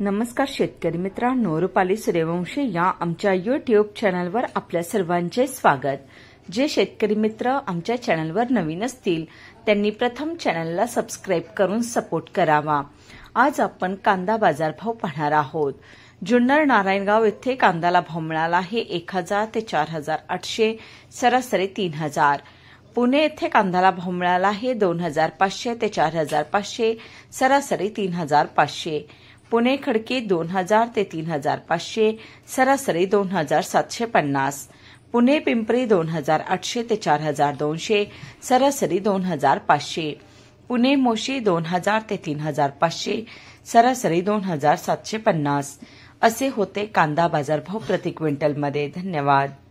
नमस्कार शेतकरी मित्रांनो रुपाली सूर्यवंशी या आमच्या युट्यूब चॅनलवर आपल्या सर्वांचे स्वागत जे शेतकरी मित्र आमच्या चॅनलवर नवीन असतील त्यांनी प्रथम चॅनलला सबस्क्राईब करून सपोर्ट करावा आज आपण कांदा बाजारभाव पाहणार आहोत जुन्नर नारायणगाव येथे कांदाला भाव मिळाला आहे एक हजार ते चार हजार आठशे सरासरी तीन हजार पुणे येथे कांद्याला भाव मिळाला आहे दोन हजार पाचशे ते चार हजार पाचशे सरासरी तीन हजार पाचशे पुणे खडकी दोन हजार ते तीन हजार पाचशे सरासरी दोन हजार सातशे पन्नास पुणे पिंपरी दोन हजार आठशे ते चार हजार दोनशे सरासरी दोन हजार पाचशे पुणे मोशी दोन हजार ते तीन हजार पाचशे सरासरी दोन हजार सातशे पन्नास असे होते कांदा बाजारभाव प्रति क्विंटलमध्ये धन्यवाद